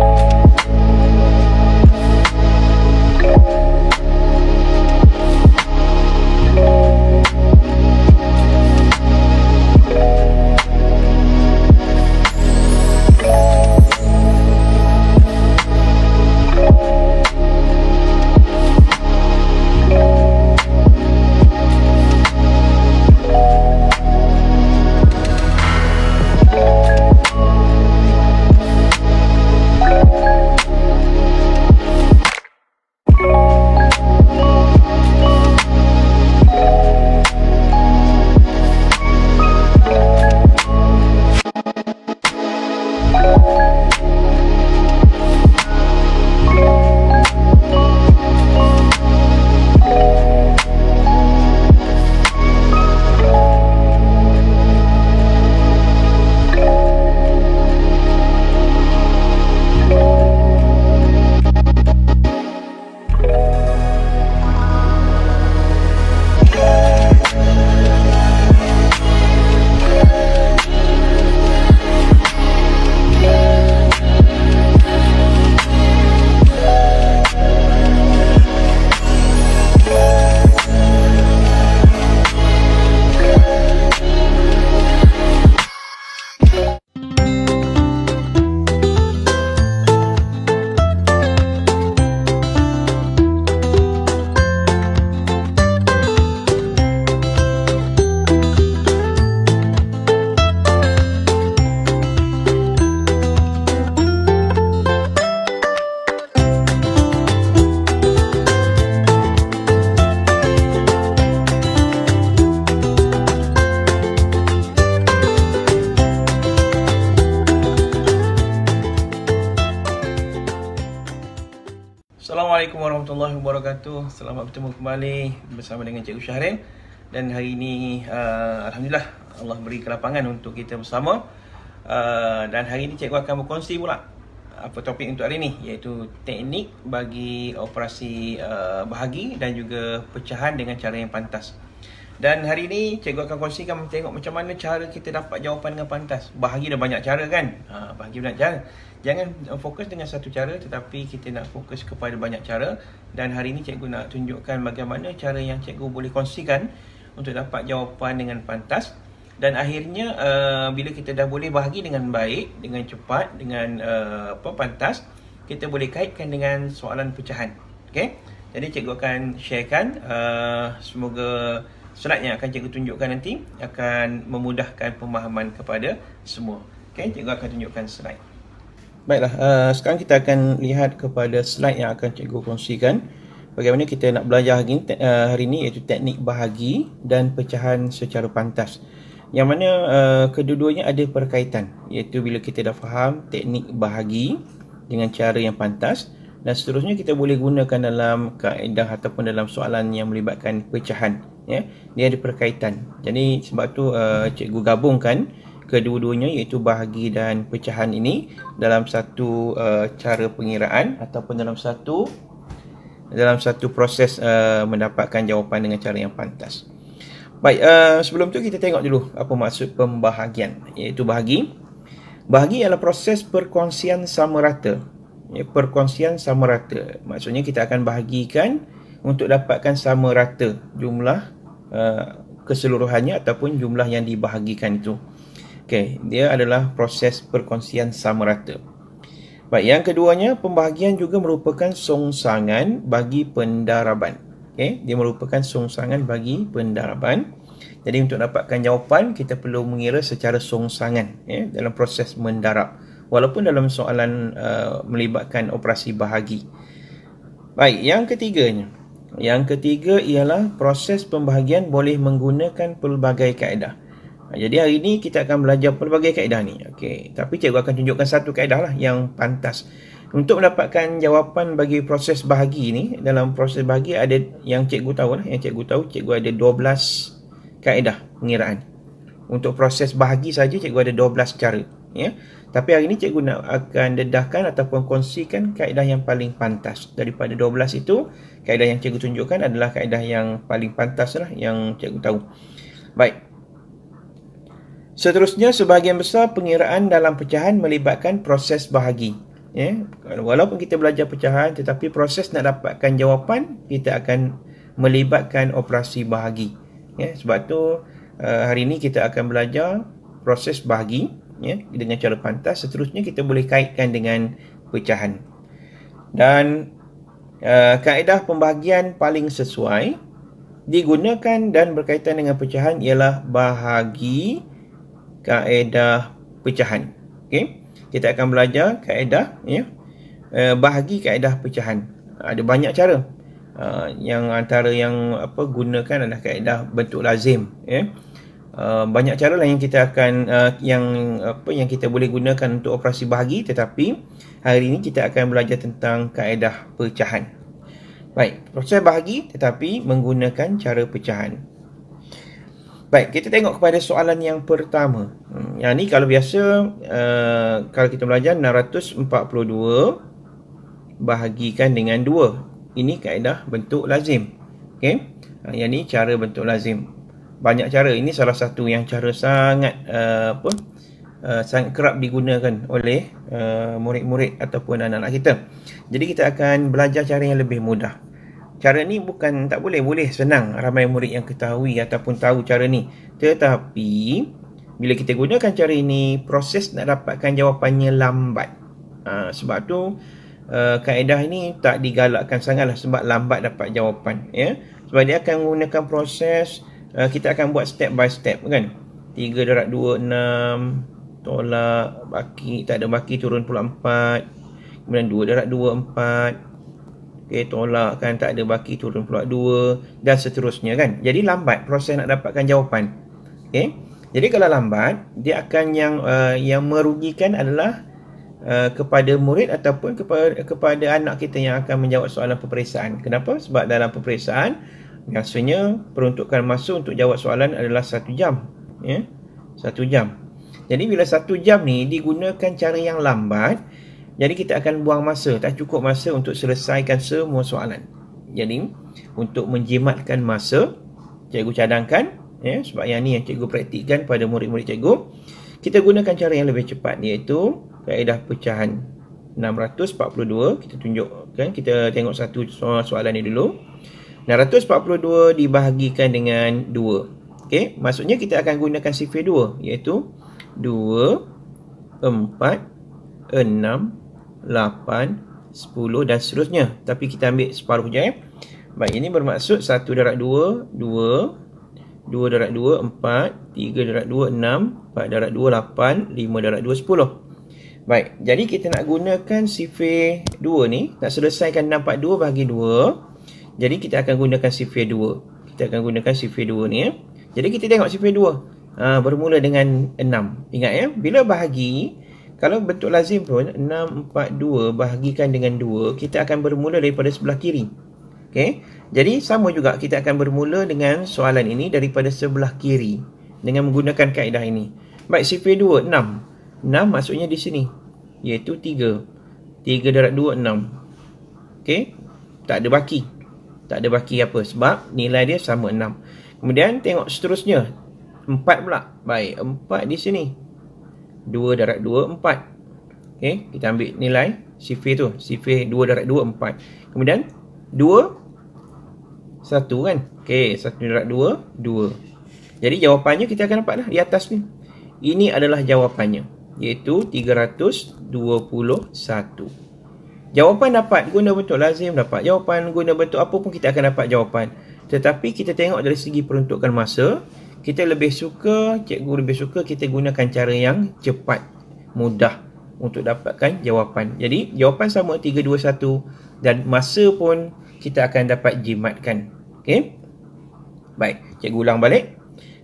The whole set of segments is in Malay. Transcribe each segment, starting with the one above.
you bersama dengan Cikgu Syahrin Dan hari ini uh, Alhamdulillah Allah beri kelapangan untuk kita bersama uh, Dan hari ini Cikgu akan berkongsi pula apa topik untuk hari ini Iaitu teknik bagi operasi uh, bahagi dan juga pecahan dengan cara yang pantas dan hari ini cikgu akan kongsikan tengok macam mana cara kita dapat jawapan dengan pantas. Bahagi dah banyak cara kan? Ha, bahagi banyak cara. Jangan eh, fokus dengan satu cara tetapi kita nak fokus kepada banyak cara. Dan hari ini cikgu nak tunjukkan bagaimana cara yang cikgu boleh kongsikan untuk dapat jawapan dengan pantas. Dan akhirnya uh, bila kita dah boleh bahagi dengan baik, dengan cepat, dengan uh, apa pantas, kita boleh kaitkan dengan soalan pecahan. Okay? Jadi cikgu akan sharekan. Uh, Semoga slide yang akan cikgu tunjukkan nanti akan memudahkan pemahaman kepada semua. Okay, cikgu akan tunjukkan slide. Baiklah, uh, sekarang kita akan lihat kepada slide yang akan cikgu kongsikan bagaimana kita nak belajar hari ini, uh, eh, hari ini iaitu teknik bahagi dan pecahan secara pantas. Yang mana uh, kedua-duanya ada perkaitan iaitu bila kita dah faham teknik bahagi dengan cara yang pantas dan seterusnya kita boleh gunakan dalam kaedah ataupun dalam soalan yang melibatkan pecahan ya dia ada perkaitan jadi sebab tu uh, cikgu gabungkan kedua-duanya iaitu bahagi dan pecahan ini dalam satu uh, cara pengiraan ataupun dalam satu dalam satu proses uh, mendapatkan jawapan dengan cara yang pantas baik uh, sebelum tu kita tengok dulu apa maksud pembahagian iaitu bahagi bahagi ialah proses perkongsian sama rata ya perkongsian sama rata maksudnya kita akan bahagikan untuk dapatkan sama rata jumlah uh, keseluruhannya ataupun jumlah yang dibahagikan itu. Okey, dia adalah proses perkongsian sama rata. Baik, yang keduanya pembahagian juga merupakan songsangan bagi pendaraban. Okey, dia merupakan songsangan bagi pendaraban. Jadi untuk dapatkan jawapan kita perlu mengira secara songsangan ya dalam proses mendarab walaupun dalam soalan uh, melibatkan operasi bahagi. Baik, yang ketiganya yang ketiga ialah proses pembahagian boleh menggunakan pelbagai kaedah. Ha, jadi hari ini kita akan belajar pelbagai kaedah ni. Okey, tapi cikgu akan tunjukkan satu kaedah lah yang pantas. Untuk mendapatkan jawapan bagi proses bahagi ni, dalam proses bahagi ada yang cikgu tahu lah. Yang cikgu tahu, cikgu ada 12 kaedah pengiraan. Untuk proses bahagi saja cikgu ada 12 cara. Ya. Tapi hari ini cikgu nak akan dedahkan ataupun kongsikan kaedah yang paling pantas. Daripada 12 itu, kaedah yang cikgu tunjukkan adalah kaedah yang paling pantas lah yang cikgu tahu. Baik. Seterusnya, sebahagian besar pengiraan dalam pecahan melibatkan proses bahagi. Ya, walaupun kita belajar pecahan tetapi proses nak dapatkan jawapan kita akan melibatkan operasi bahagi ya sebab tu eh, hari ini kita akan belajar proses bahagi ya dengan cara pantas seterusnya kita boleh kaitkan dengan pecahan dan Eh, kaedah pembahagian paling sesuai digunakan dan berkaitan dengan pecahan ialah bahagi kaedah pecahan. Okey. Kita akan belajar kaedah ya. Uh, bahagi kaedah pecahan. Ada banyak cara. Uh, yang antara yang apa gunakan adalah kaedah bentuk lazim ya. Yeah. Uh, banyak cara lah yang kita akan uh, yang apa yang kita boleh gunakan untuk operasi bahagi tetapi hari ini kita akan belajar tentang kaedah pecahan. Baik, proses bahagi tetapi menggunakan cara pecahan. Baik, kita tengok kepada soalan yang pertama. Hmm, yang ni kalau biasa uh, kalau kita belajar 642 bahagikan dengan 2. Ini kaedah bentuk lazim. Okey. Uh, yang ni cara bentuk lazim banyak cara ini salah satu yang cara sangat uh, apa uh, sangat kerap digunakan oleh uh, murid-murid ataupun anak-anak kita. Jadi kita akan belajar cara yang lebih mudah. Cara ni bukan tak boleh boleh senang ramai murid yang ketahui ataupun tahu cara ni. Tetapi bila kita gunakan cara ini proses nak dapatkan jawapannya lambat. Uh, sebab tu Uh, kaedah ini tak digalakkan sangatlah sebab lambat dapat jawapan ya sebab dia akan menggunakan proses uh, uh, kita akan buat step by step kan 3 darat 2, 6 tolak baki tak ada baki turun pula 4 kemudian 2 darat 2, 4 ok tolak kan tak ada baki turun pula 2 dan seterusnya kan jadi lambat proses nak dapatkan jawapan ok jadi kalau lambat dia akan yang uh, yang merugikan adalah Uh, kepada murid ataupun kepada kepada anak kita yang akan menjawab soalan peperiksaan. Kenapa? Sebab dalam peperiksaan biasanya peruntukan masa untuk jawab soalan adalah satu jam ya satu jam jadi bila satu jam ni digunakan cara yang lambat jadi kita akan buang masa tak cukup masa untuk selesaikan semua soalan jadi untuk menjimatkan masa cikgu cadangkan ya sebab yang ni yang cikgu praktikkan pada murid-murid cikgu kita gunakan cara yang lebih cepat iaitu kaedah pecahan 642 kita tunjukkan kita tengok satu soalan ni dulu 642 dibahagikan dengan 2. Okey, maksudnya kita akan gunakan sifir 2 iaitu 2 4 6 8 10 dan seterusnya. Tapi kita ambil separuh je eh. Baik, ini bermaksud 1 darab 2 2 2 darab 2 4 3 darab 2 6 4 darab 2 8 5 darab 2 10. Baik, jadi kita nak gunakan sifir 2 ni nak selesaikan 642 bahagi 2. Jadi kita akan gunakan sifir 2 Kita akan gunakan sifir 2 ni ya. Jadi kita tengok sifir 2 Ha, bermula dengan 6 Ingat ya Bila bahagi Kalau betul lazim pun 6, 4, 2 Bahagikan dengan 2 Kita akan bermula daripada sebelah kiri Okay Jadi sama juga Kita akan bermula dengan soalan ini Daripada sebelah kiri Dengan menggunakan kaedah ini Baik sifir 2, 6 6 maksudnya di sini Iaitu 3 3 darab 2, 6 Okay Tak ada baki tak ada baki apa sebab nilai dia sama 6. Kemudian tengok seterusnya. 4 pula. Baik, 4 di sini. 2 darat 2, 4. Okay, kita ambil nilai sifir tu. Sifir 2 darat 2, 4. Kemudian 2, 1 kan. Okay, 1 darat 2, 2. Jadi jawapannya kita akan dapat lah di atas ni. Ini adalah jawapannya. Iaitu 321. 321. Jawapan dapat guna bentuk lazim dapat. Jawapan guna bentuk apa pun kita akan dapat jawapan. Tetapi kita tengok dari segi peruntukan masa, kita lebih suka, cikgu lebih suka kita gunakan cara yang cepat, mudah untuk dapatkan jawapan. Jadi, jawapan sama 3, 2, 1 dan masa pun kita akan dapat jimatkan. Okay? Baik, cikgu ulang balik.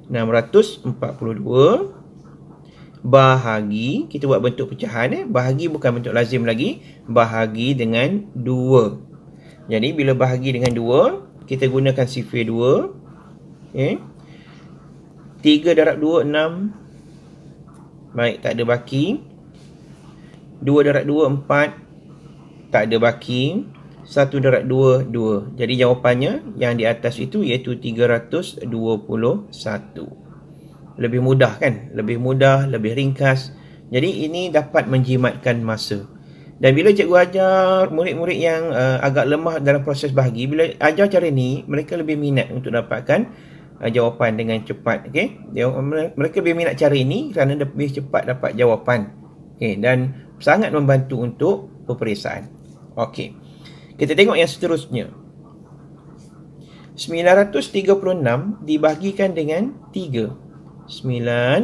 642 bahagi kita buat bentuk pecahan eh bahagi bukan bentuk lazim lagi bahagi dengan 2 jadi bila bahagi dengan 2 kita gunakan sifir 2 okey 3 darab 2 6 baik tak ada baki 2 darab 2 4 tak ada baki 1 darab 2 2 jadi jawapannya yang di atas itu iaitu 321 lebih mudah kan lebih mudah lebih ringkas jadi ini dapat menjimatkan masa dan bila cikgu ajar murid-murid yang uh, agak lemah dalam proses bahagi bila ajar cara ni mereka lebih minat untuk dapatkan uh, jawapan dengan cepat okey dia mereka lebih minat cara ini kerana lebih cepat dapat jawapan okey dan sangat membantu untuk peperiksaan okey kita tengok yang seterusnya 936 dibahagikan dengan sembilan,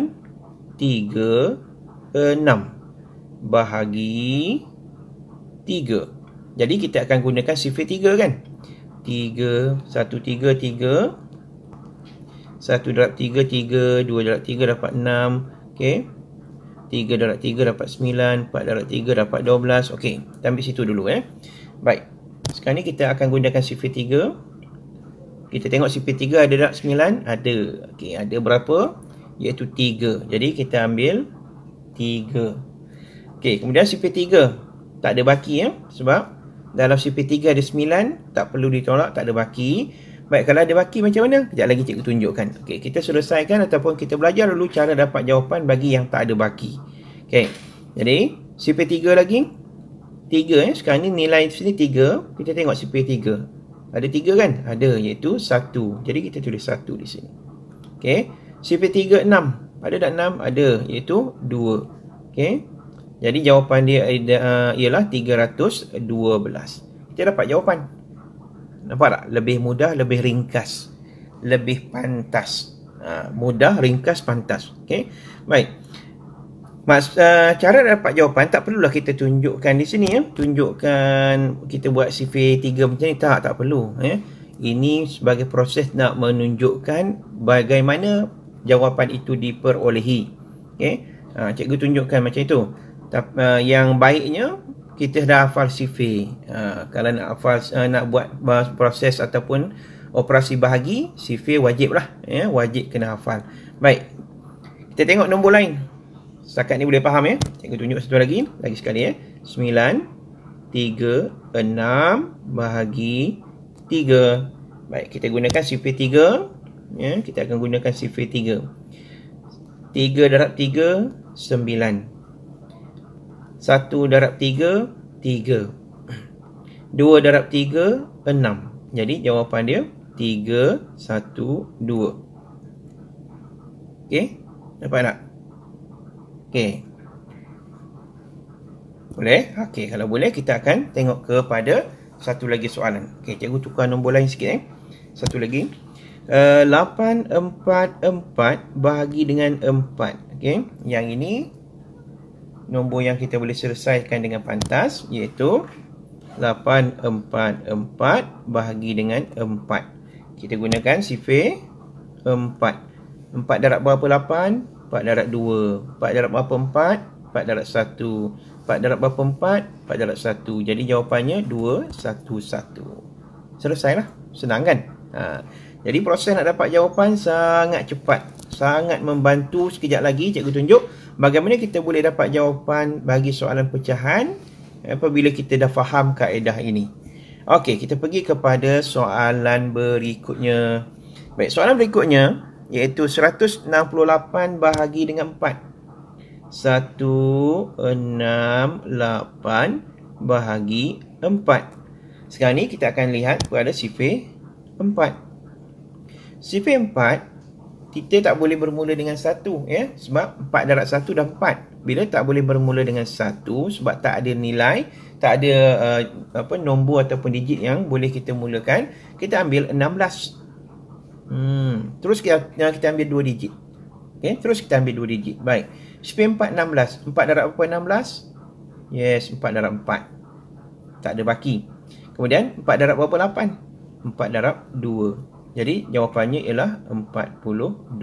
tiga, enam. Bahagi tiga. Jadi kita akan gunakan sifir tiga kan? Tiga, satu tiga, tiga. Satu darab tiga, tiga. Dua darab tiga dapat enam. Okey. Tiga darab tiga dapat sembilan. Empat darab tiga dapat dua belas. Okey. Kita ambil situ dulu eh. Baik. Sekarang ni kita akan gunakan sifir tiga. Kita tengok sifir tiga ada tak sembilan? Ada. Okey. Ada berapa? Berapa? iaitu 3. Jadi kita ambil 3. Okey, kemudian CP3 tak ada baki ya sebab dalam CP3 ada 9, tak perlu ditolak, tak ada baki. Baik, kalau ada baki macam mana? Kejap lagi cikgu tunjukkan. Okey, kita selesaikan ataupun kita belajar dulu cara dapat jawapan bagi yang tak ada baki. Okey. Jadi, CP3 lagi 3 eh. Sekarang ni nilai sini 3. Kita tengok CP3. Ada tiga kan? Ada iaitu satu Jadi kita tulis satu di sini. Okey. Sifat tiga, enam. ada tak enam ada iaitu dua. Okey. Jadi jawapan dia eh, eh, ialah belas Kita dapat jawapan. Nampak tak? Lebih mudah, lebih ringkas. Lebih pantas. Ha, mudah, ringkas, pantas. Okey. Baik. Mas, uh, cara dapat jawapan tak perlulah kita tunjukkan di sini ya. Tunjukkan kita buat cv tiga macam ni. Tak, tak perlu. Ya. Ini sebagai proses nak menunjukkan bagaimana jawapan itu diperolehi. Okey. Ha, cikgu tunjukkan macam itu. Tapi uh, ha, yang baiknya kita dah hafal sifir. Ha, kalau nak hafal uh, nak buat proses ataupun operasi bahagi, sifir wajiblah. Ya, wajib kena hafal. Baik. Kita tengok nombor lain. Setakat ni boleh faham ya? Cikgu tunjuk satu lagi. Lagi sekali ya. 9 tiga enam bahagi tiga. Baik, kita gunakan sifir tiga ya, kita akan gunakan sifir 3 Tiga darab tiga sembilan. Satu darab tiga tiga. Dua darab tiga enam. jadi jawapan dia tiga satu dua. okey dapat tak okey boleh okey kalau boleh kita akan tengok kepada satu lagi soalan okey cikgu tukar nombor lain sikit eh satu lagi 844 eh, bahagi dengan 4 okay? Yang ini Nombor yang kita boleh selesaikan dengan pantas Iaitu 844 bahagi dengan 4 Kita gunakan sifir 4 4 darab berapa 8? 4 darab 2 4 darab berapa 4? 4 darab 1 4 darab berapa 4? 4 darab 1 Jadi jawapannya 2, 1, 1 Selesailah Senang kan? Haa jadi proses nak dapat jawapan sangat cepat. Sangat membantu sekejap lagi cikgu tunjuk bagaimana kita boleh dapat jawapan bagi soalan pecahan apabila kita dah faham kaedah ini. Okey, kita pergi kepada soalan berikutnya. Baik, soalan berikutnya iaitu 168 bahagi dengan 4. lapan bahagi empat. Sekarang ni kita akan lihat pada sifir empat. Sifir empat, kita tak boleh bermula dengan satu ya? sebab empat darab satu dah empat. Bila tak boleh bermula dengan satu sebab tak ada nilai, tak ada uh, apa nombor ataupun digit yang boleh kita mulakan, kita ambil enam belas. Hmm. Terus kita, kita ambil dua digit. Okay? Terus kita ambil dua digit. Baik. Sifir empat enam belas. Empat darab apa enam belas? Yes, empat darab empat. Tak ada baki. Kemudian empat darab berapa lapan? Empat darab dua. Jadi jawapannya ialah 42.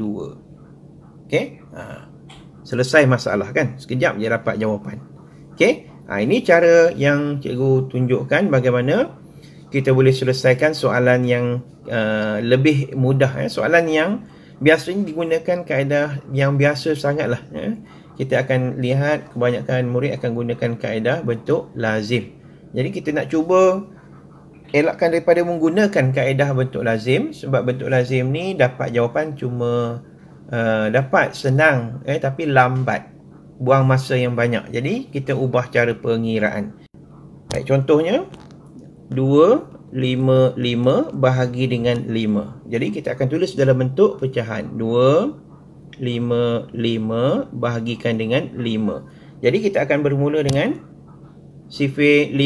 Okey? Ha. Selesai masalah kan? Sekejap je dapat jawapan. Okey? Ha, ini cara yang cikgu tunjukkan bagaimana kita boleh selesaikan soalan yang uh, lebih mudah. Eh? Soalan yang biasanya digunakan kaedah yang biasa sangatlah. Eh? Kita akan lihat kebanyakan murid akan gunakan kaedah bentuk lazim. Jadi kita nak cuba elakkan daripada menggunakan kaedah bentuk lazim sebab bentuk lazim ni dapat jawapan cuma uh, dapat senang eh tapi lambat buang masa yang banyak jadi kita ubah cara pengiraan baik contohnya 2 5 5 bahagi dengan 5 jadi kita akan tulis dalam bentuk pecahan 2 5 5 bahagikan dengan 5 jadi kita akan bermula dengan sifir 5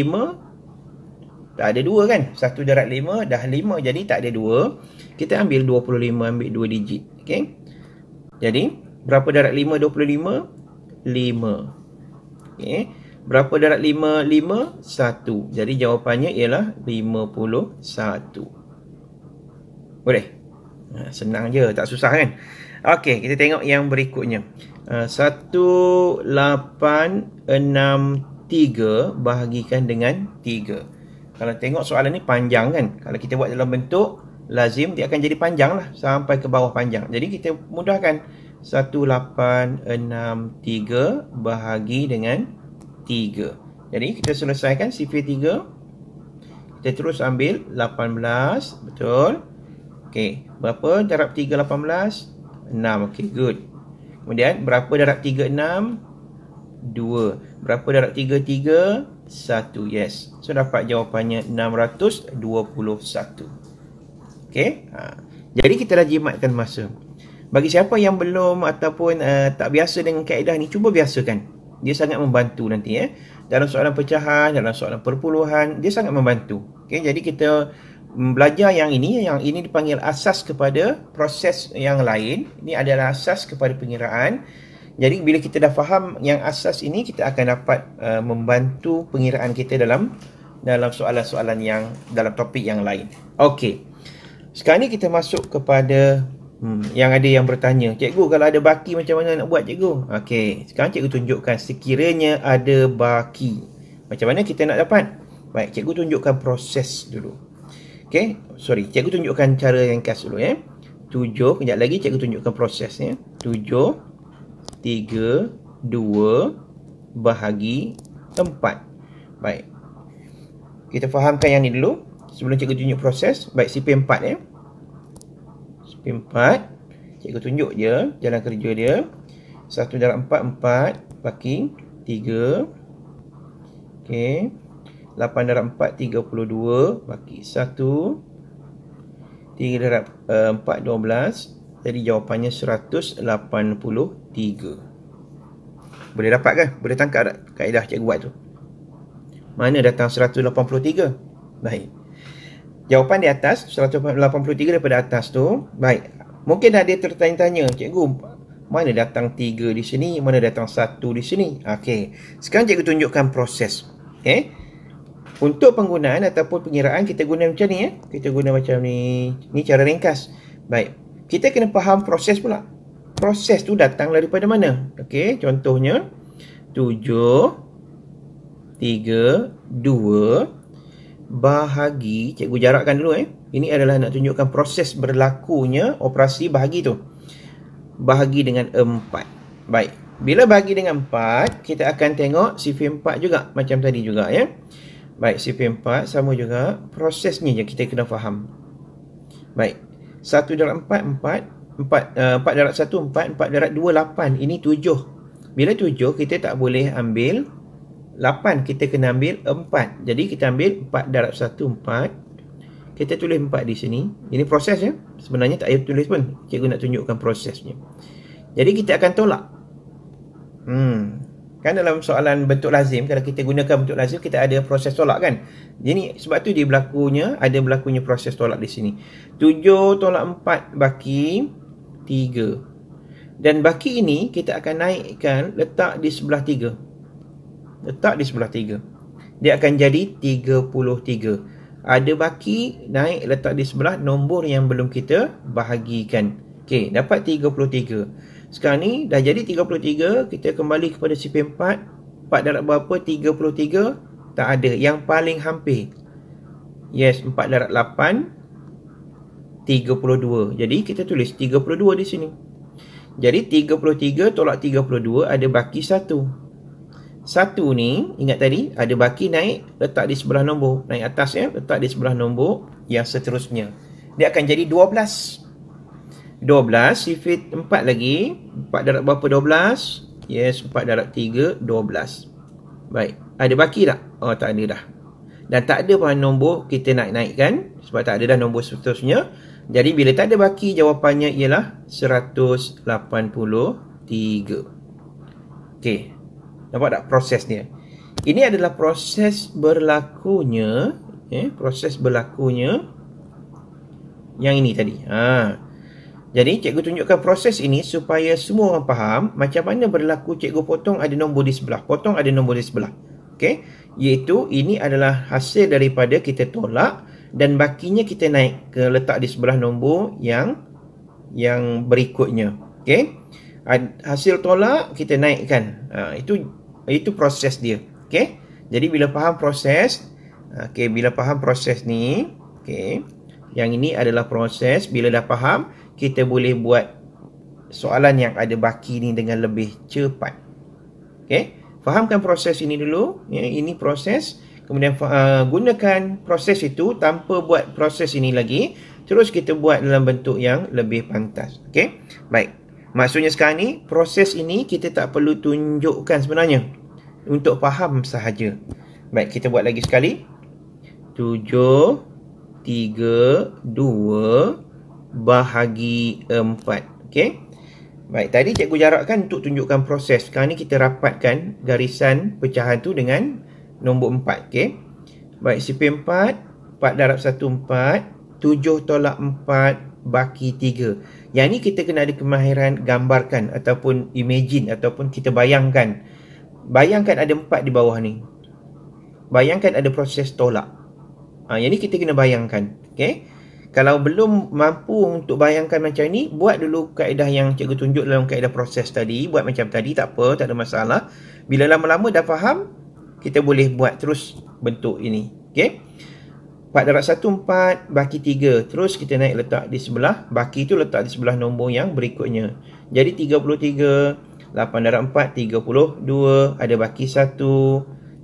Dah ada dua kan? Satu darat lima, dah lima jadi tak ada dua. Kita ambil dua puluh lima ambil dua digit. Okay? Jadi, berapa darat lima dua 25? lima? Okay? Berapa darat lima? lima satu? Jadi, jawapannya ialah lima puluh satu. Boleh? Ha, senang je, tak susah kan? Okay, kita tengok yang berikutnya. Ha, satu lapan enam tiga bahagikan dengan tiga. 3. Kalau tengok soalan ni panjang kan Kalau kita buat dalam bentuk Lazim dia akan jadi panjang lah Sampai ke bawah panjang Jadi kita mudahkan 1863 bahagi dengan 3 Jadi kita selesaikan sifir 3 Kita terus ambil 18 Betul Okey Berapa darab 3 18 6 Okey good Kemudian berapa darab 3 6 2 Berapa darab 3 3 satu yes so dapat jawapannya 621 okey ha. jadi kita dah jimatkan masa bagi siapa yang belum ataupun uh, tak biasa dengan kaedah ni cuba biasakan dia sangat membantu nanti eh dalam soalan pecahan dalam soalan perpuluhan dia sangat membantu okey jadi kita mm, belajar yang ini yang ini dipanggil asas kepada proses yang lain ini adalah asas kepada pengiraan jadi bila kita dah faham yang asas ini kita akan dapat uh, membantu pengiraan kita dalam dalam soalan-soalan yang dalam topik yang lain. Okey. Sekarang ni kita masuk kepada hmm, yang ada yang bertanya. Cikgu kalau ada baki macam mana nak buat cikgu? Okey. Sekarang cikgu tunjukkan sekiranya ada baki macam mana kita nak dapat? Baik, cikgu tunjukkan proses dulu. Okey. Sorry, cikgu tunjukkan cara yang khas dulu ya. Eh. 7 kejap lagi cikgu tunjukkan prosesnya. Eh. Tujuh. 3, 2 bahagi 4. Baik. Kita fahamkan yang ni dulu. Sebelum cikgu tunjuk proses. Baik, CP4 ya. CP4. Cikgu tunjuk je jalan kerja dia. 1 darab 4, 4 bahagi 3. Okey. 8 darab 4, 32 bahagi 1. 3 darab uh, 4, 12 jadi jawapannya 183 Boleh dapat kan? Boleh tangkap tak kaedah cikgu buat tu? Mana datang 183? Baik Jawapan di atas 183 daripada atas tu Baik Mungkin ada tertanya-tanya Cikgu Mana datang 3 di sini Mana datang 1 di sini Okey Sekarang cikgu tunjukkan proses Okey untuk penggunaan ataupun pengiraan kita guna macam ni ya. Kita guna macam ni. Ni cara ringkas. Baik, kita kena faham proses pula. Proses tu datang daripada mana? Okey, contohnya 7 3 2 bahagi, cikgu jarakkan dulu eh. Ini adalah nak tunjukkan proses berlakunya operasi bahagi tu. Bahagi dengan 4. Baik. Bila bahagi dengan 4, kita akan tengok sifir 4 juga macam tadi juga ya. Baik, sifir 4 sama juga prosesnya yang kita kena faham. Baik. Satu darab empat empat empat eh, empat 4 darab 1, empat 4 darab 2, 8 Ini tujuh Bila tujuh kita tak boleh ambil lapan Kita kena ambil 4 Jadi kita ambil empat darab satu empat Kita tulis empat di sini Ini proses ya Sebenarnya tak payah tulis pun Cikgu nak tunjukkan prosesnya Jadi kita akan tolak Hmm, kan dalam soalan bentuk lazim kalau kita gunakan bentuk lazim kita ada proses tolak kan jadi sebab tu dia berlakunya ada berlakunya proses tolak di sini 7 tolak 4 baki 3 dan baki ini kita akan naikkan letak di sebelah 3 letak di sebelah 3 dia akan jadi 33 ada baki naik letak di sebelah nombor yang belum kita bahagikan Okey, dapat 33 sekarang ni dah jadi 33 Kita kembali kepada CP4 4 darab berapa? 33 Tak ada Yang paling hampir Yes 4 darab 8 32 Jadi kita tulis 32 di sini Jadi 33 tolak 32 Ada baki 1 satu ni Ingat tadi Ada baki naik Letak di sebelah nombor Naik atas ya Letak di sebelah nombor Yang seterusnya Dia akan jadi 12 12 sifit 4 lagi 4 darab berapa 12 yes 4 darab 3 12 baik ada baki tak oh tak ada dah dan tak ada pun nombor kita nak naikkan sebab tak ada dah nombor seterusnya jadi bila tak ada baki jawapannya ialah 183 okey nampak tak prosesnya ini adalah proses berlakunya eh proses berlakunya yang ini tadi ha jadi cikgu tunjukkan proses ini supaya semua orang faham macam mana berlaku cikgu potong ada nombor di sebelah, potong ada nombor di sebelah. Okey? Iaitu ini adalah hasil daripada kita tolak dan bakinya kita naik ke letak di sebelah nombor yang yang berikutnya. Okey? Hasil tolak kita naikkan. Ha, itu itu proses dia. Okey? Jadi bila faham proses, okey bila faham proses ni, okey. Yang ini adalah proses bila dah faham kita boleh buat soalan yang ada baki ni dengan lebih cepat. Okey, fahamkan proses ini dulu. Ya, ini proses. Kemudian uh, gunakan proses itu tanpa buat proses ini lagi. Terus kita buat dalam bentuk yang lebih pantas. Okey, baik. Maksudnya sekarang ni, proses ini kita tak perlu tunjukkan sebenarnya. Untuk faham sahaja. Baik, kita buat lagi sekali. 7, 3, 2, 3 bahagi empat. Okay. Baik, tadi cikgu jarakkan untuk tunjukkan proses. Sekarang ni kita rapatkan garisan pecahan tu dengan nombor empat. Okay. Baik, CP empat, empat darab satu empat, tujuh tolak empat, baki tiga. Yang ni kita kena ada kemahiran gambarkan ataupun imagine ataupun kita bayangkan. Bayangkan ada empat di bawah ni. Bayangkan ada proses tolak. Ha, yang ni kita kena bayangkan. Okay. Kalau belum mampu untuk bayangkan macam ni, buat dulu kaedah yang cikgu tunjuk dalam kaedah proses tadi. Buat macam tadi, tak apa, tak ada masalah. Bila lama-lama dah faham, kita boleh buat terus bentuk ini. Okay? 4 darab 1, 4, baki 3. Terus kita naik letak di sebelah. Baki tu letak di sebelah nombor yang berikutnya. Jadi 33, 8 darab 4, 32, ada baki 1,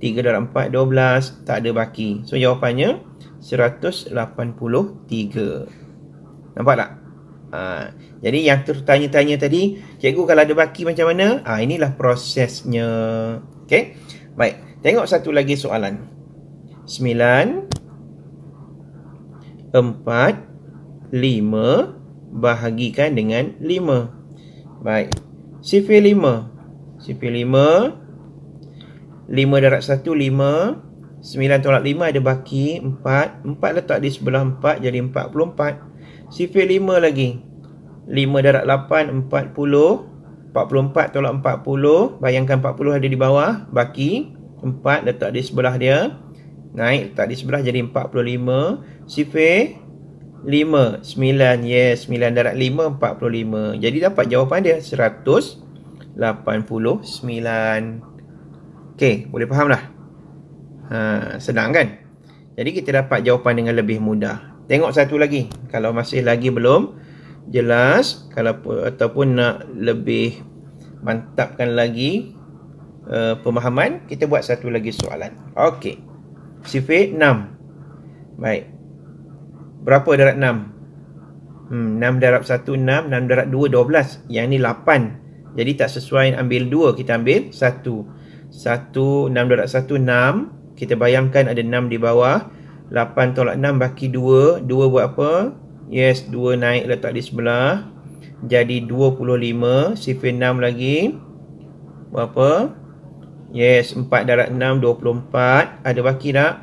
3 darab 4, 12, tak ada baki. So jawapannya... 183. Nampak tak? Ha, jadi yang tertanya-tanya tadi, cikgu kalau ada baki macam mana? Ha, inilah prosesnya. Okey. Baik. Tengok satu lagi soalan. 9 4 5 Bahagikan dengan 5 Baik Sifir 5 Sifir 5 5 darab 1 5 9 tolak 5 ada baki 4 4 letak di sebelah 4 jadi 44 Sifir 5 lagi 5 darat 8 40 44 tolak 40 Bayangkan 40 ada di bawah Baki 4 letak di sebelah dia Naik letak di sebelah jadi 45 Sifir 5 9 Yes 9 darat 5 45 Jadi dapat jawapan dia 189 Okay boleh faham lah Ha, senang kan? Jadi kita dapat jawapan dengan lebih mudah. Tengok satu lagi. Kalau masih lagi belum jelas kalau ataupun nak lebih mantapkan lagi uh, pemahaman, kita buat satu lagi soalan. Okey. Sifat 6. Baik. Berapa darab 6? Hmm, 6 darab 1, 6. 6 darab 2, 12. Yang ni 8. Jadi tak sesuai ambil 2. Kita ambil 1. 1, 6 darab 1, 6 kita bayangkan ada 6 di bawah 8 tolak 6 baki 2 2 buat apa? Yes, 2 naik letak di sebelah Jadi 25 Sifir 6 lagi Berapa? Yes, 4 darat 6, 24 Ada baki tak?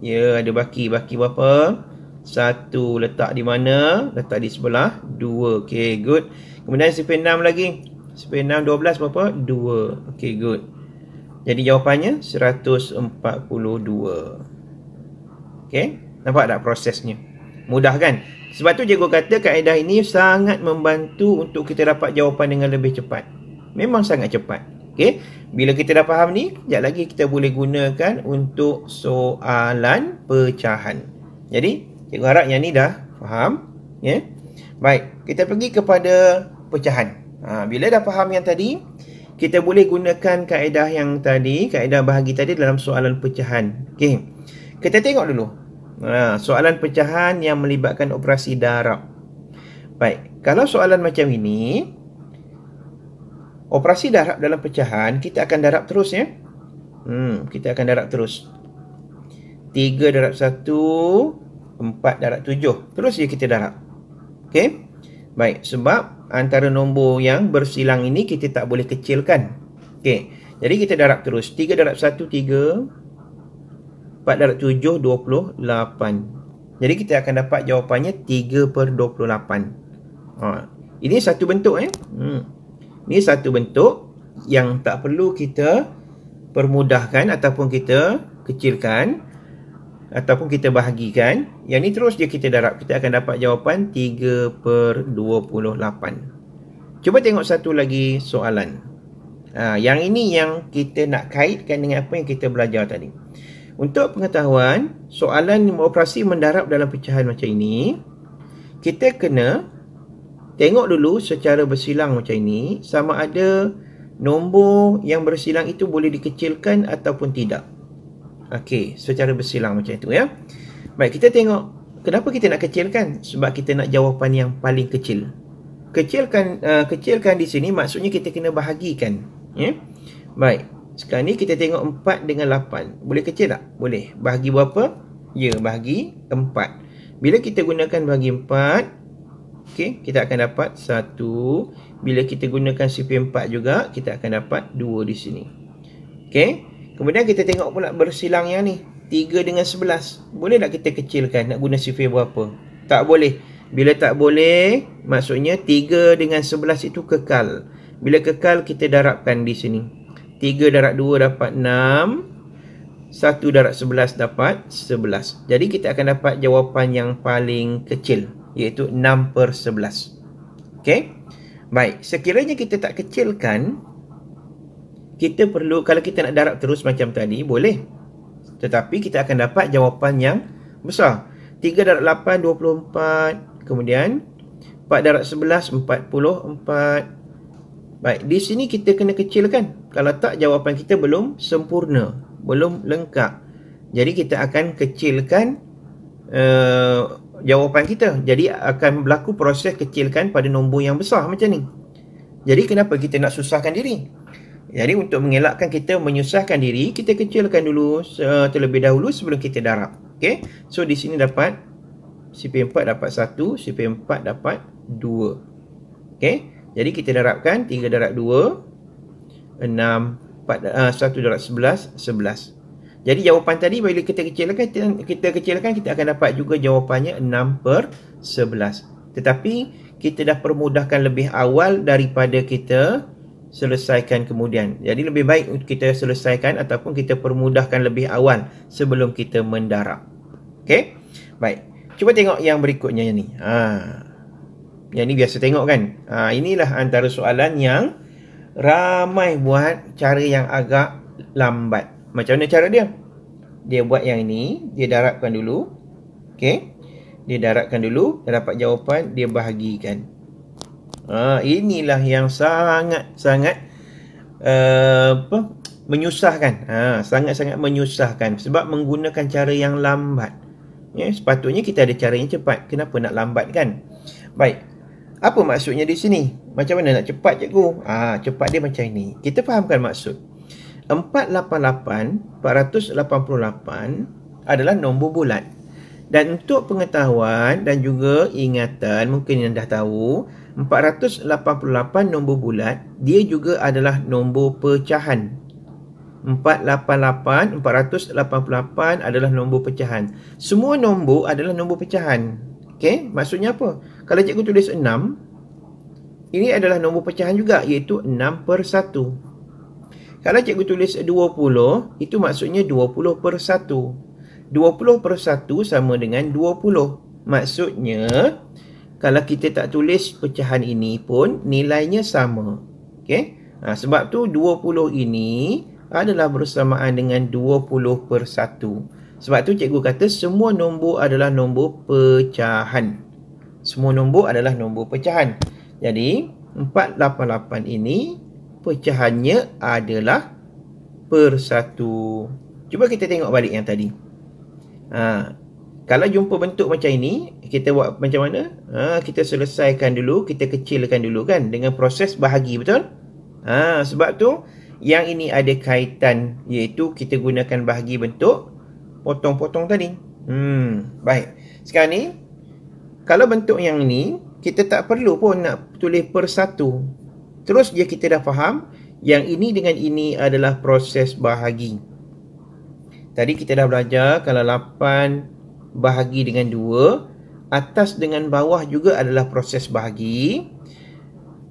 Ya, yeah, ada baki Baki berapa? 1 letak di mana? Letak di sebelah 2 Okay, good Kemudian sifir 6 lagi Sifir 6, 12 berapa? 2 Okay, good jadi jawapannya 142. Okey, nampak tak prosesnya? Mudah kan? Sebab tu cikgu kata kaedah ini sangat membantu untuk kita dapat jawapan dengan lebih cepat. Memang sangat cepat. Okey, bila kita dah faham ni, sekejap lagi kita boleh gunakan untuk soalan pecahan. Jadi, cikgu harap yang ni dah faham. Yeah? Baik, kita pergi kepada pecahan. Ha, bila dah faham yang tadi, kita boleh gunakan kaedah yang tadi, kaedah bahagi tadi dalam soalan pecahan. Okey. Kita tengok dulu. Ha, soalan pecahan yang melibatkan operasi darab. Baik. Kalau soalan macam ini, operasi darab dalam pecahan, kita akan darab terus ya. Hmm, kita akan darab terus. 3 darab 1, 4 darab 7. Terus je kita darab. Okey. Baik, sebab antara nombor yang bersilang ini kita tak boleh kecilkan. Okey. Jadi kita darab terus. 3 darab 1 3 4 darab 7 28. Jadi kita akan dapat jawapannya 3/28. Ha. Ini satu bentuk eh. Hmm. Ini satu bentuk yang tak perlu kita permudahkan ataupun kita kecilkan ataupun kita bahagikan yang ni terus je kita darab kita akan dapat jawapan 3 per 28 cuba tengok satu lagi soalan ha, yang ini yang kita nak kaitkan dengan apa yang kita belajar tadi untuk pengetahuan soalan operasi mendarab dalam pecahan macam ini kita kena tengok dulu secara bersilang macam ini sama ada nombor yang bersilang itu boleh dikecilkan ataupun tidak Okey, secara bersilang macam itu ya. Baik, kita tengok kenapa kita nak kecilkan? Sebab kita nak jawapan yang paling kecil. Kecilkan uh, kecilkan di sini maksudnya kita kena bahagikan. Ya. Baik. Sekarang ni kita tengok 4 dengan 8. Boleh kecil tak? Boleh. Bahagi berapa? Ya, bahagi 4. Bila kita gunakan bahagi 4, okey, kita akan dapat 1. Bila kita gunakan sifir 4 juga, kita akan dapat 2 di sini. Okey? Kemudian kita tengok pula bersilang yang ni. 3 dengan 11. Boleh tak kita kecilkan? Nak guna sifir berapa? Tak boleh. Bila tak boleh, maksudnya 3 dengan 11 itu kekal. Bila kekal, kita darabkan di sini. 3 darab 2 dapat 6. 1 darab 11 dapat 11. Jadi kita akan dapat jawapan yang paling kecil. Iaitu 6 per 11. Okay? Baik. Sekiranya kita tak kecilkan kita perlu kalau kita nak darab terus macam tadi boleh tetapi kita akan dapat jawapan yang besar 3 darab 8 24 kemudian 4 darab 11 44 baik di sini kita kena kecilkan kalau tak jawapan kita belum sempurna belum lengkap jadi kita akan kecilkan uh, jawapan kita jadi akan berlaku proses kecilkan pada nombor yang besar macam ni jadi kenapa kita nak susahkan diri jadi untuk mengelakkan kita menyusahkan diri, kita kecilkan dulu uh, terlebih dahulu sebelum kita darab. Okey. So di sini dapat CP4 dapat 1, CP4 dapat 2. Okey. Jadi kita darabkan 3 darab 2 6 4 uh, 1 darab 11 11. Jadi jawapan tadi bila kita kecilkan kita, kita kecilkan kita akan dapat juga jawapannya 6 per 11. Tetapi kita dah permudahkan lebih awal daripada kita selesaikan kemudian. Jadi lebih baik kita selesaikan ataupun kita permudahkan lebih awal sebelum kita mendarak. Okey? Baik. Cuba tengok yang berikutnya ni. Ha. Yang ni biasa tengok kan? Ha, inilah antara soalan yang ramai buat cara yang agak lambat. Macam mana cara dia? Dia buat yang ini. Dia daratkan dulu. Okey? Dia daratkan dulu. Dia dapat jawapan. Dia bahagikan. Ha, inilah yang sangat-sangat uh, eh, menyusahkan. Ha, sangat-sangat menyusahkan sebab menggunakan cara yang lambat. Ya, sepatutnya kita ada cara yang cepat. Kenapa nak lambat kan? Baik. Apa maksudnya di sini? Macam mana nak cepat cikgu? Ha, cepat dia macam ini. Kita fahamkan maksud. 488, 488 adalah nombor bulat. Dan untuk pengetahuan dan juga ingatan, mungkin yang dah tahu, 488 nombor bulat dia juga adalah nombor pecahan 488 488 adalah nombor pecahan semua nombor adalah nombor pecahan okey maksudnya apa kalau cikgu tulis 6 ini adalah nombor pecahan juga iaitu 6 per 1 kalau cikgu tulis 20 itu maksudnya 20 per 1 20 per 1 sama dengan 20 maksudnya kalau kita tak tulis pecahan ini pun nilainya sama. Okey. Ha, sebab tu 20 ini adalah bersamaan dengan 20 per 1. Sebab tu cikgu kata semua nombor adalah nombor pecahan. Semua nombor adalah nombor pecahan. Jadi 488 ini pecahannya adalah per 1. Cuba kita tengok balik yang tadi. Ha, kalau jumpa bentuk macam ini, kita buat macam mana? Ha, kita selesaikan dulu, kita kecilkan dulu kan dengan proses bahagi, betul? Ha, sebab tu, yang ini ada kaitan iaitu kita gunakan bahagi bentuk potong-potong tadi. Hmm, baik. Sekarang ni, kalau bentuk yang ini, kita tak perlu pun nak tulis persatu. Terus je kita dah faham, yang ini dengan ini adalah proses bahagi. Tadi kita dah belajar kalau 8 bahagi dengan dua, Atas dengan bawah juga adalah proses bahagi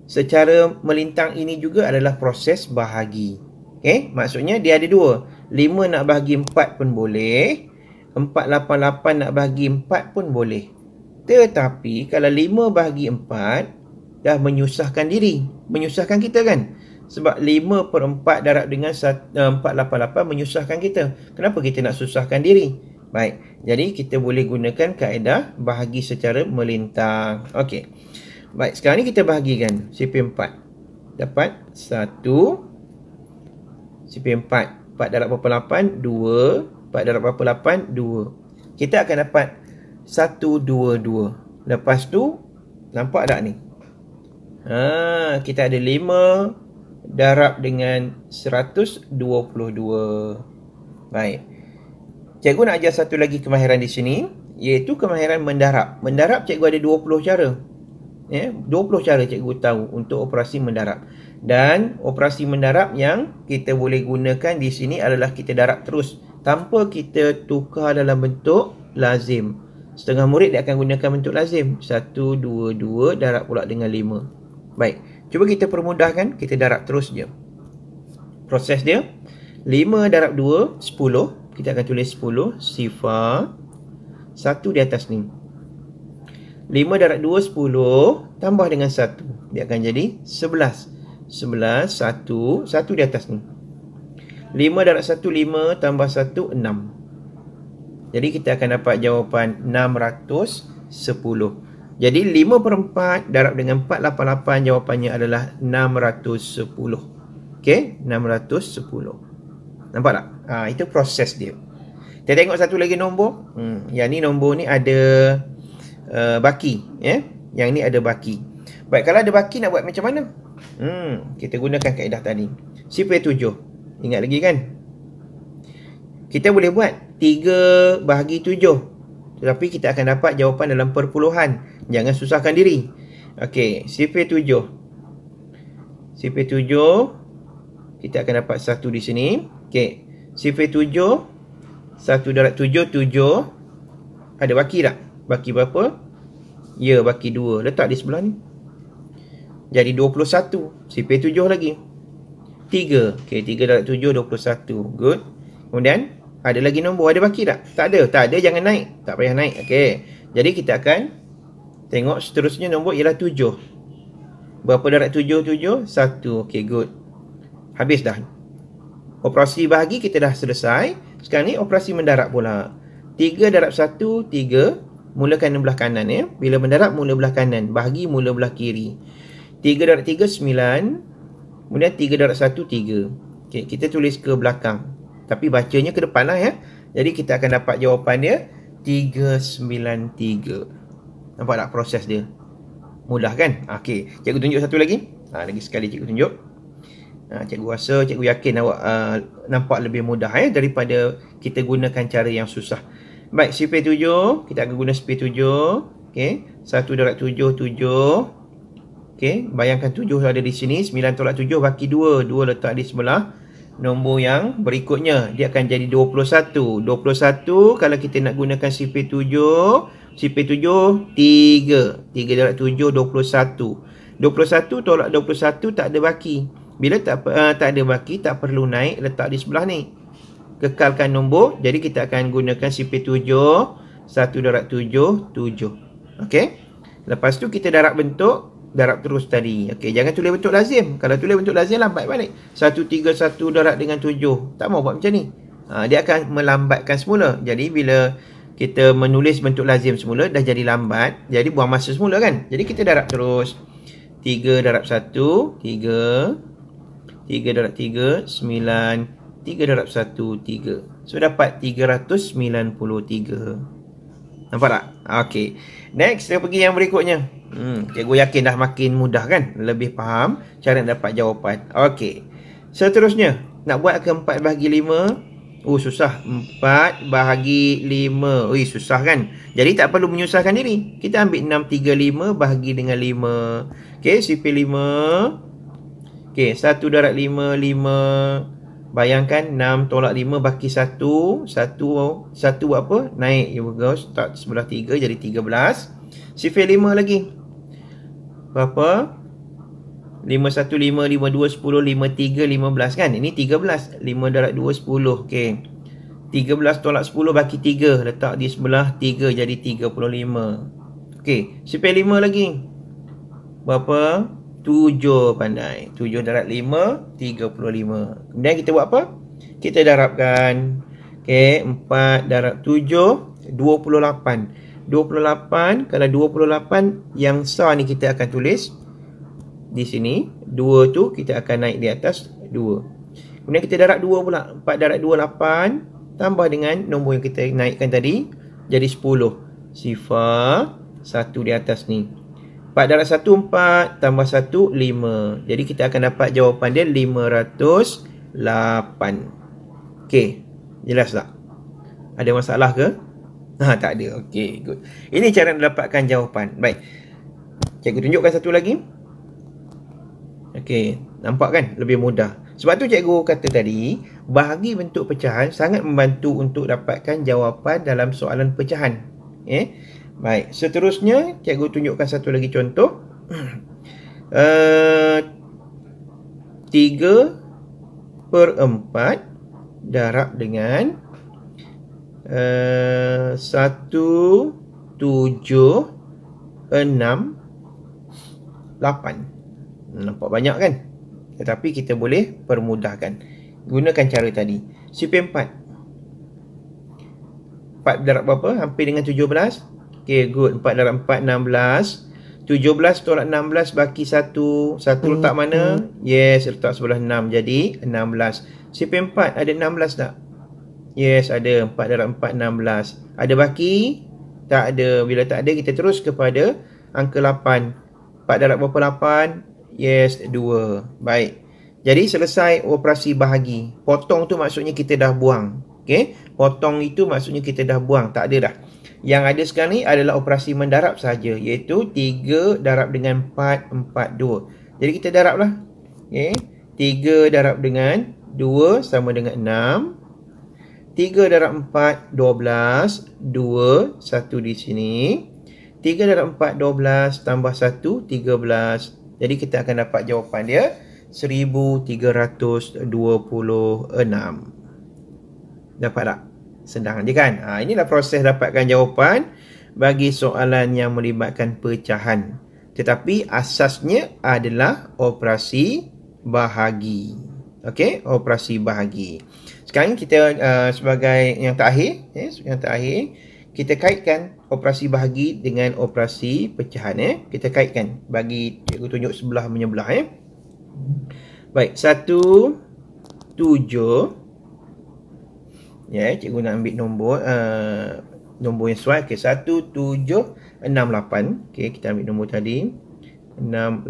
Secara melintang ini juga adalah proses bahagi okay? Maksudnya dia ada dua. Lima nak bahagi empat pun boleh empat lapan lapan nak bahagi empat pun boleh Tetapi kalau lima bahagi empat Dah menyusahkan diri Menyusahkan kita kan Sebab lima per empat darab dengan eh, empat lapan lapan menyusahkan kita Kenapa kita nak susahkan diri Baik, jadi kita boleh gunakan kaedah bahagi secara melintang. Okey. Baik, sekarang ni kita bahagikan CP4. Dapat 1 CP4. 4 darab berapa 8? 2. 4 darab berapa 8? 2. Kita akan dapat 1, 2, 2. Lepas tu, nampak tak ni? Ha, kita ada 5 darab dengan 122. Baik cikgu nak ajar satu lagi kemahiran di sini iaitu kemahiran Mendarab Mendarap cikgu ada 20 cara. Ya, yeah, 20 cara cikgu tahu untuk operasi mendarab. Dan operasi mendarab yang kita boleh gunakan di sini adalah kita darab terus tanpa kita tukar dalam bentuk lazim. Setengah murid dia akan gunakan bentuk lazim. 1 2 2 darab pula dengan 5. Baik. Cuba kita permudahkan, kita darab terus je. Proses dia 5 darab 2, 10 kita akan tulis 10 sifar 1 di atas ni 5 darab 2 10 tambah dengan 1 dia akan jadi 11 11 1 1 di atas ni 5 darab 1 5 tambah 1 6 jadi kita akan dapat jawapan 610 jadi 5 per 4 darab dengan 488 jawapannya adalah 610. Okey, 610. Nampak tak? Ha, itu proses dia. Kita tengok satu lagi nombor. Hmm, yang ni nombor ni ada uh, baki. Yeah? Yang ni ada baki. Baik, kalau ada baki nak buat macam mana? Hmm, kita gunakan kaedah tadi. Sipir tujuh. Ingat lagi kan? Kita boleh buat tiga bahagi tujuh. Tetapi kita akan dapat jawapan dalam perpuluhan. Jangan susahkan diri. Okey, sipir tujuh. Sipir tujuh. Kita akan dapat satu di sini. Okey. Sifir tujuh, satu darat tujuh tujuh, Ada baki tak? Baki berapa? Ya, baki dua. Letak di sebelah ni Jadi dua puluh satu. Sifir tujuh lagi Tiga, Okay, Tiga darat tujuh dua puluh satu. Good Kemudian Ada lagi nombor Ada baki tak? Tak ada Tak ada, jangan naik Tak payah naik Okay Jadi kita akan Tengok seterusnya nombor ialah tujuh. Berapa darat tujuh tujuh satu. Okay, good Habis dah Operasi bahagi kita dah selesai. Sekarang ni operasi mendarat pula. 3 darab 1, 3. Mulakan belah kanan ya. Bila mendarat, mula belah kanan. Bahagi mula belah kiri. 3 darab 3, 9. Kemudian 3 darab 1, 3. Okay, kita tulis ke belakang. Tapi bacanya ke depan lah ya. Jadi kita akan dapat jawapan dia 393. Nampak tak proses dia? Mudah kan? Okey. Cikgu tunjuk satu lagi. Ha, lagi sekali cikgu tunjuk. Ha, cikgu rasa, cikgu yakin awak uh, nampak lebih mudah eh, daripada kita gunakan cara yang susah. Baik, CP7. Kita akan guna CP7. Okay. 1.7, 7. Okay. Bayangkan 7 ada di sini. 9 tolak 7, baki 2. 2 letak di sebelah. Nombor yang berikutnya. Dia akan jadi 21. 21 kalau kita nak gunakan CP7. CP7, 3. 3 tolak 7, 21. 21 tolak 21 tak ada baki. Bila tak uh, tak ada baki, tak perlu naik, letak di sebelah ni. Kekalkan nombor. Jadi, kita akan gunakan CP7, 1.77. Okey. Lepas tu, kita darab bentuk, darab terus tadi. Okey, jangan tulis bentuk lazim. Kalau tulis bentuk lazim, lambat balik. 1.31 darab dengan 7. Tak mau buat macam ni. Ha, dia akan melambatkan semula. Jadi, bila kita menulis bentuk lazim semula, dah jadi lambat. Jadi, buang masa semula kan? Jadi, kita darab terus. 3 darab 1, 3, 3 darab 3, 9, 3 darab 1, 3. So, dapat 393. Nampak tak? Okay. Next, kita pergi yang berikutnya. Hmm, cikgu yakin dah makin mudah kan? Lebih faham cara dapat jawapan. Okay. Seterusnya, nak buat ke 4 bahagi 5? Oh, uh, susah. 4 bahagi 5. Ui, susah kan? Jadi, tak perlu menyusahkan diri. Kita ambil 6, 3, 5 bahagi dengan 5. Okay, CP 5. Okey, 1 darab 5, 5. Bayangkan 6 tolak 5 baki 1. 1, 1 buat apa? Naik. You will go start sebelah 3 jadi 13. Sifir 5 lagi. Berapa? 5, 1, 5, 5, 2, 10, 5, 3, 15 kan? Ini 13. 5 darab 2, 10. Okey. 13 tolak 10 baki 3. Letak di sebelah 3 jadi 35. Okey. Sifir 5 lagi. Berapa? Berapa? tujuh pandai. Tujuh darat lima, tiga puluh lima. Kemudian kita buat apa? Kita darabkan. Okay empat darab tujuh, dua puluh lapan. Dua puluh lapan, kalau dua puluh lapan, yang sah ni kita akan tulis di sini. Dua tu kita akan naik di atas dua. Kemudian kita darab dua pula. Empat darab dua lapan, tambah dengan nombor yang kita naikkan tadi, jadi sepuluh. Sifar satu di atas ni. 4 darab 1, 4 tambah 1, 5 Jadi kita akan dapat jawapan dia 508 Okey, jelas tak? Ada masalah ke? Ha, tak ada, okey, good Ini cara nak dapatkan jawapan Baik, cikgu tunjukkan satu lagi Okey, nampak kan? Lebih mudah Sebab tu cikgu kata tadi Bahagi bentuk pecahan sangat membantu untuk dapatkan jawapan dalam soalan pecahan Okey eh? Baik, seterusnya cikgu tunjukkan satu lagi contoh. Uh, per empat darab dengan eh, satu tujuh enam lapan Nampak banyak kan? Tetapi kita boleh permudahkan. Gunakan cara tadi. cp empat empat darab berapa? Hampir dengan tujuh belas. Okay, good. 4 darab 4, 16. 17 tolak 16, baki 1. 1 hmm. letak mana? Hmm. Yes, letak sebelah 6. Jadi, 16. CP4, ada 16 tak? Yes, ada. 4 darab 4, 16. Ada baki? Tak ada. Bila tak ada, kita terus kepada angka 8. 4 darab berapa 8? Yes, 2. Baik. Jadi, selesai operasi bahagi. Potong tu maksudnya kita dah buang. Okay? Potong itu maksudnya kita dah buang. Tak ada dah. Yang ada sekarang ni adalah operasi mendarab saja, iaitu 3 darab dengan 4, 4, Jadi kita darab lah. Okay. 3 darab dengan 2 sama dengan 6. 3 darab 4, 12. 2, 1 di sini. 3 darab 4, 12. Tambah 1, 13. Jadi kita akan dapat jawapan dia. 1326. Dapat tak? sedang je kan. Ha, inilah proses dapatkan jawapan bagi soalan yang melibatkan pecahan. Tetapi asasnya adalah operasi bahagi. Okey, operasi bahagi. Sekarang kita uh, sebagai yang terakhir, eh, yang terakhir, kita kaitkan operasi bahagi dengan operasi pecahan. Eh. Kita kaitkan bagi cikgu tunjuk sebelah menyebelah. Eh. Ya. Baik, satu, tujuh, Ya, yeah, cikgu nak ambil nombor uh, nombor yang sesuai. Okey, 1, 7, 6, 8. Okey, kita ambil nombor tadi. 6, 8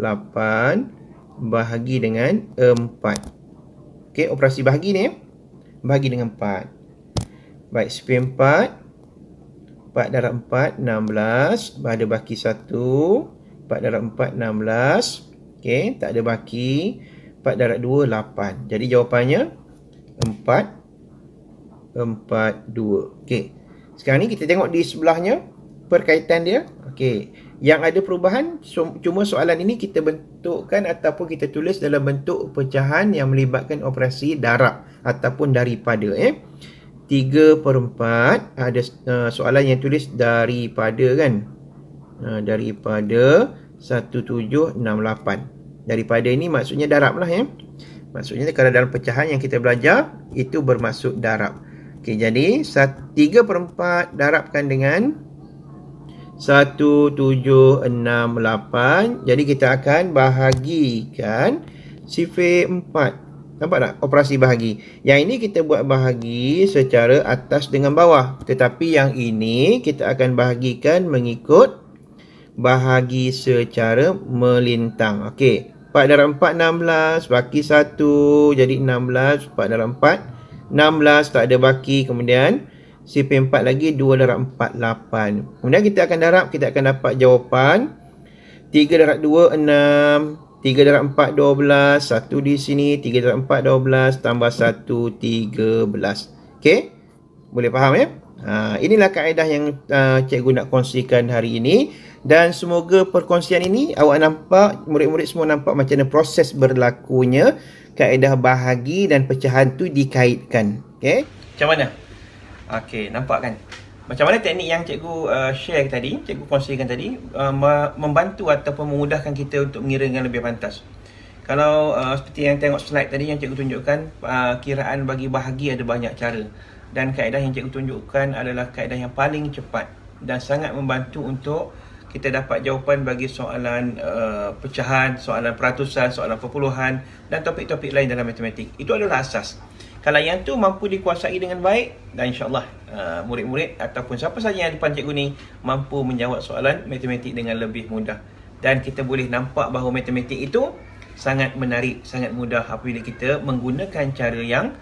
bahagi dengan 4. Okey, operasi bahagi ni. Bahagi dengan 4. Baik, sepi 4. 4 darab 4, 16. Ada baki 1. 4 darab 4, 16. Okey, tak ada bahagi 4 darab 2, 8. Jadi jawapannya 4 darab empat, dua. Okey. Sekarang ni kita tengok di sebelahnya perkaitan dia. Okey. Yang ada perubahan, so, cuma soalan ini kita bentukkan ataupun kita tulis dalam bentuk pecahan yang melibatkan operasi darab ataupun daripada. Eh. 3 per 4, ada uh, soalan yang tulis daripada kan. Uh, daripada 1768. Daripada ini maksudnya darab lah ya. Eh. Maksudnya kalau dalam pecahan yang kita belajar, itu bermaksud darab. Okey, jadi 3 per 4 darabkan dengan 1, 7, 6, 8. Jadi, kita akan bahagikan sifir 4. Nampak tak? Operasi bahagi. Yang ini kita buat bahagi secara atas dengan bawah. Tetapi yang ini kita akan bahagikan mengikut bahagi secara melintang. Okey. 4 darab 4, 16. Baki 1. Jadi 16. 4 darab 4, 16. 16 tak ada baki kemudian CP4 lagi 2 darab 4 8 kemudian kita akan darab kita akan dapat jawapan 3 darab 2 6 3 darab 4 12 1 di sini 3 darab 4 12 tambah 1 13 ok boleh faham ya ha, inilah kaedah yang uh, cikgu nak kongsikan hari ini dan semoga perkongsian ini awak nampak murid-murid semua nampak macam mana proses berlakunya kaedah bahagi dan pecahan tu dikaitkan. Okay? Macam mana? Okay, nampak kan? Macam mana teknik yang cikgu uh, share tadi, cikgu kongsikan tadi, uh, membantu ataupun memudahkan kita untuk mengira dengan lebih pantas? Kalau uh, seperti yang tengok slide tadi yang cikgu tunjukkan, uh, kiraan bagi bahagi ada banyak cara. Dan kaedah yang cikgu tunjukkan adalah kaedah yang paling cepat dan sangat membantu untuk kita dapat jawapan bagi soalan uh, pecahan, soalan peratusan, soalan perpuluhan dan topik-topik lain dalam matematik. Itu adalah asas. Kalau yang tu mampu dikuasai dengan baik dan insyaAllah uh, murid-murid ataupun siapa sahaja yang depan cikgu ni mampu menjawab soalan matematik dengan lebih mudah. Dan kita boleh nampak bahawa matematik itu sangat menarik, sangat mudah apabila kita menggunakan cara yang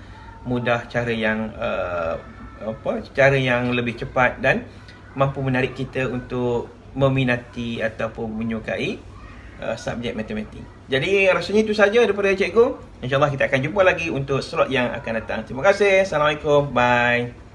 mudah, cara yang uh, apa cara yang lebih cepat dan mampu menarik kita untuk meminati ataupun menyukai uh, subjek matematik. Jadi rasanya itu saja daripada cikgu. Insya-Allah kita akan jumpa lagi untuk slot yang akan datang. Terima kasih. Assalamualaikum. Bye.